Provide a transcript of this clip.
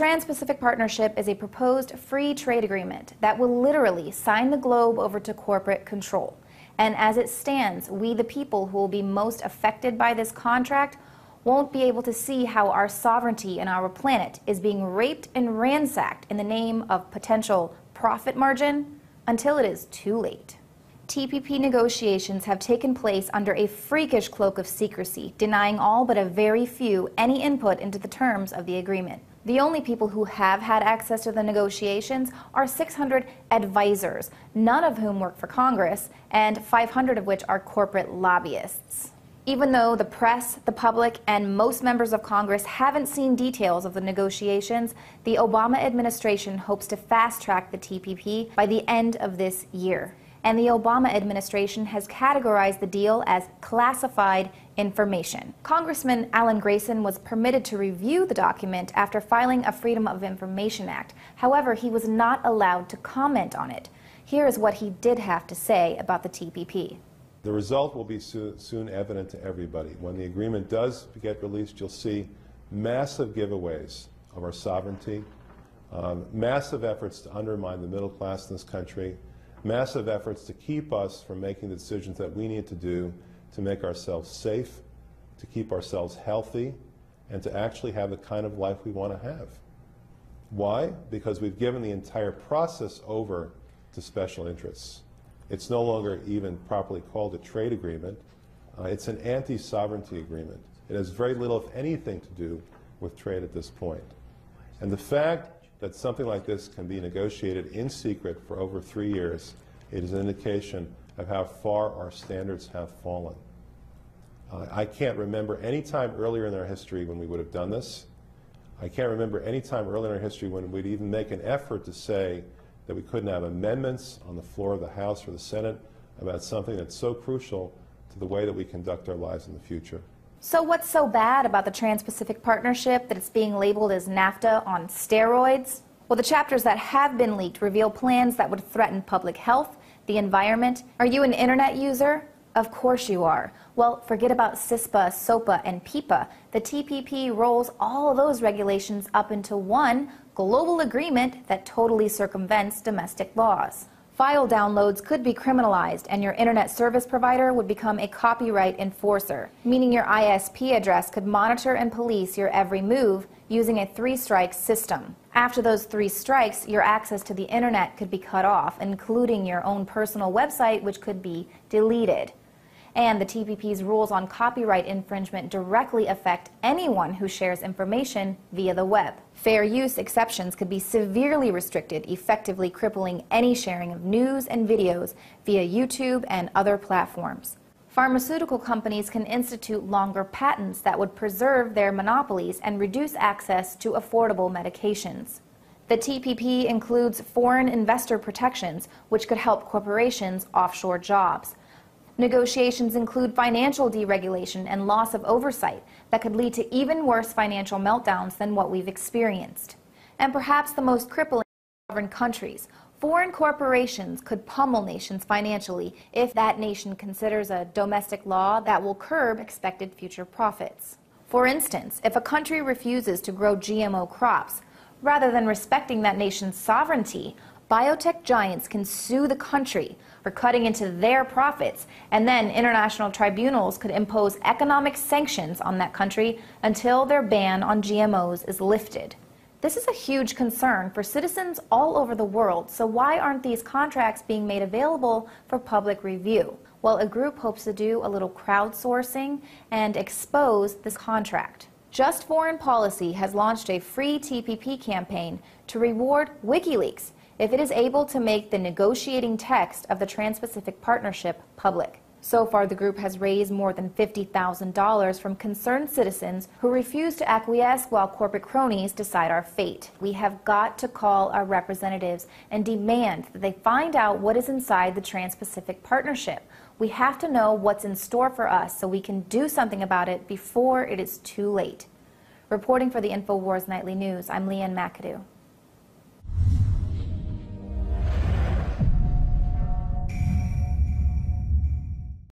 Trans Pacific Partnership is a proposed free trade agreement that will literally sign the globe over to corporate control. And as it stands, we, the people who will be most affected by this contract, won't be able to see how our sovereignty and our planet is being raped and ransacked in the name of potential profit margin until it is too late. TPP negotiations have taken place under a freakish cloak of secrecy, denying all but a very few any input into the terms of the agreement. The only people who have had access to the negotiations are 600 advisors, none of whom work for Congress, and 500 of which are corporate lobbyists. Even though the press, the public, and most members of Congress haven't seen details of the negotiations, the Obama administration hopes to fast track the TPP by the end of this year and the Obama administration has categorized the deal as classified information. Congressman Alan Grayson was permitted to review the document after filing a Freedom of Information Act. However, he was not allowed to comment on it. Here is what he did have to say about the TPP. The result will be soon evident to everybody. When the agreement does get released, you'll see massive giveaways of our sovereignty, um, massive efforts to undermine the middle class in this country, massive efforts to keep us from making the decisions that we need to do to make ourselves safe, to keep ourselves healthy, and to actually have the kind of life we want to have. Why? Because we've given the entire process over to special interests. It's no longer even properly called a trade agreement. Uh, it's an anti-sovereignty agreement. It has very little, if anything, to do with trade at this point. And the fact that something like this can be negotiated in secret for over three years, it is an indication of how far our standards have fallen. Uh, I can't remember any time earlier in our history when we would have done this. I can't remember any time earlier in our history when we'd even make an effort to say that we couldn't have amendments on the floor of the House or the Senate about something that's so crucial to the way that we conduct our lives in the future. So, what's so bad about the Trans Pacific Partnership that it's being labeled as NAFTA on steroids? Well, the chapters that have been leaked reveal plans that would threaten public health, the environment. Are you an internet user? Of course you are. Well, forget about CISPA, SOPA, and PIPA. The TPP rolls all those regulations up into one global agreement that totally circumvents domestic laws. File downloads could be criminalized, and your internet service provider would become a copyright enforcer, meaning your ISP address could monitor and police your every move using a three strike system. After those three strikes, your access to the internet could be cut off, including your own personal website, which could be deleted. And the TPP's rules on copyright infringement directly affect anyone who shares information via the web. Fair use exceptions could be severely restricted, effectively crippling any sharing of news and videos via YouTube and other platforms. Pharmaceutical companies can institute longer patents that would preserve their monopolies and reduce access to affordable medications. The TPP includes foreign investor protections, which could help corporations offshore jobs. Negotiations include financial deregulation and loss of oversight that could lead to even worse financial meltdowns than what we've experienced. And perhaps the most crippling sovereign countries, foreign corporations could pummel nations financially if that nation considers a domestic law that will curb expected future profits. For instance, if a country refuses to grow GMO crops, rather than respecting that nation's sovereignty, biotech giants can sue the country for cutting into their profits, and then international tribunals could impose economic sanctions on that country until their ban on GMOs is lifted. This is a huge concern for citizens all over the world, so why aren't these contracts being made available for public review? Well, a group hopes to do a little crowdsourcing and expose this contract. Just Foreign Policy has launched a free TPP campaign to reward WikiLeaks if it is able to make the negotiating text of the Trans-Pacific Partnership public. So far, the group has raised more than $50,000 from concerned citizens who refuse to acquiesce while corporate cronies decide our fate. We have got to call our representatives and demand that they find out what is inside the Trans Pacific Partnership. We have to know what's in store for us so we can do something about it before it is too late. Reporting for the InfoWars Nightly News, I'm Leanne McAdoo.